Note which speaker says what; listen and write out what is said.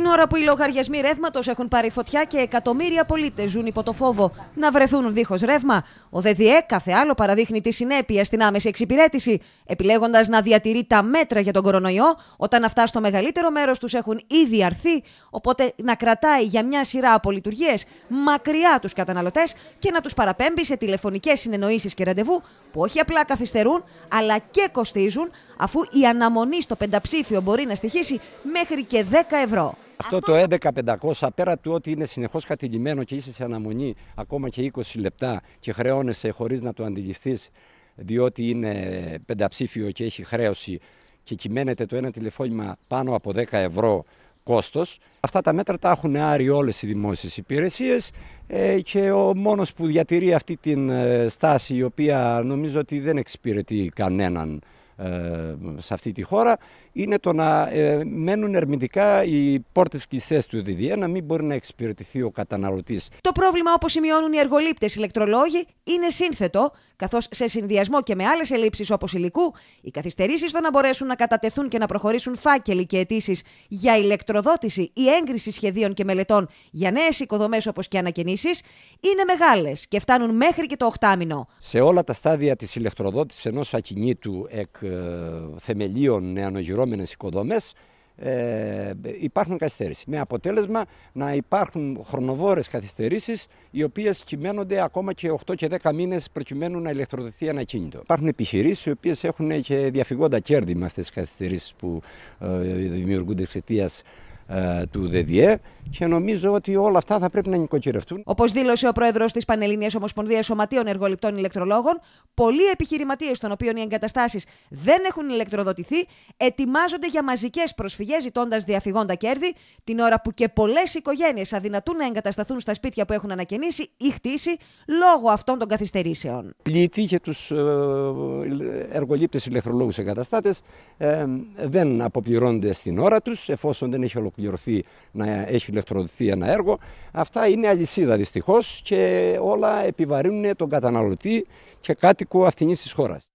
Speaker 1: την ώρα που οι λογαριασμοί ρεύματος έχουν πάρει φωτιά και εκατομμύρια πολίτες ζουν υπό το φόβο να βρεθούν δίχως ρεύμα, ο ΔΔΕ κάθε άλλο παραδείχνει τη συνέπεια στην άμεση εξυπηρέτηση, επιλέγοντας να διατηρεί τα μέτρα για τον κορονοϊό, όταν αυτά στο μεγαλύτερο μέρος τους έχουν ήδη αρθεί, οπότε να κρατάει για μια σειρά από λειτουργίες μακριά τους καταναλωτές και να τους παραπέμπει σε τηλεφωνικές συνεννοήσεις και ραντεβού που όχι απλά καθυστερούν αλλά και κοστίζουν, αφού η αναμονή στο πενταψήφιο μπορεί να στοιχήσει μέχρι και 10 ευρώ.
Speaker 2: Αυτό, το 11500 πέρα του ότι είναι συνεχώς κατηγημένο και είσαι σε αναμονή ακόμα και 20 λεπτά και χρεώνεσαι χωρίς να το αντιληφθείς διότι είναι πενταψήφιο και έχει χρέωση και κυμαίνεται το ένα τηλεφώνημα πάνω από 10 ευρώ κόστος. Αυτά τα μέτρα τα έχουν άρει όλες οι δημόσιες υπηρεσίες ε, και ο μόνος που διατηρεί αυτή την ε, στάση η οποία νομίζω ότι δεν εξυπηρετεί κανέναν ε, σε αυτή τη χώρα είναι το να ε, μένουν ερμητικά οι πόρτες κλειστές του ΔΔΕ, να μην μπορεί να εξυπηρετηθεί ο καταναλωτής.
Speaker 1: Το πρόβλημα, όπως σημειώνουν οι εργολήπτες ηλεκτρολόγοι, είναι σύνθετο καθώς σε συνδυασμό και με άλλες ελλείψεις όπως υλικού, οι καθυστερήσεις στο να μπορέσουν να κατατεθούν και να προχωρήσουν φάκελοι και αιτήσεις για ηλεκτροδότηση ή έγκριση σχεδίων και μελετών για νέες οικοδομές όπως και ανακαινήσεις, είναι μεγάλες και φτάνουν μέχρι και το μήνο.
Speaker 2: Σε όλα τα στάδια της ηλεκτροδότησης ενός ακινήτου εκ ε, θεμελίων νεανογυρώμενες οικοδομές, ε, υπάρχουν καθυστερήσει Με αποτέλεσμα να υπάρχουν χρονοβόρες καθυστερήσεις, οι οποίες κυμαίνονται ακόμα και 8 και 10 μήνες προκειμένου να ηλεκτροδοθεί ένα κίνητο. Υπάρχουν επιχειρήσεις οι οποίες έχουν και διαφυγόντα κέρδη με αυτές τις καθυστερήσεις που ε, δημιουργούνται εξαιτίας ε, του ΔΔΕ και νομίζω ότι όλα αυτά θα πρέπει να νοικοκυρευτούν.
Speaker 1: Όπως δήλωσε ο πρόεδρος της Πανελληνίας Ομοσπονδίας Σωματείων Εργοληπτών Ηλεκτρολόγων, πολλοί επιχειρηματίες των οποίων οι εγκαταστάσεις δεν έχουν ηλεκτροδοτηθεί ετοιμάζονται για μαζικές προσφυγές ζητώντας διαφυγόντα κέρδη, την ώρα που και πολλές οικογένειες αδυνατούν να εγκατασταθούν στα σπίτια που έχουν ανακαινήσει ή χτίσει λόγω αυτών των καθυστερήσεων.
Speaker 2: Πλήττει και τους ε, εργολήπτες ηλεκτρολόγους εγκαταστάτες ε, δεν αποπληρώνονται στην ώρα τους εφόσον δεν έχει ολοκληρωθεί πληρωθεί να έχει ηλεκτροδοτηθεί ένα έργο. Αυτά είναι αλυσίδα δυστυχώς και όλα επιβαρύνουν τον καταναλωτή και κάτοικο αυτήν της χώρας.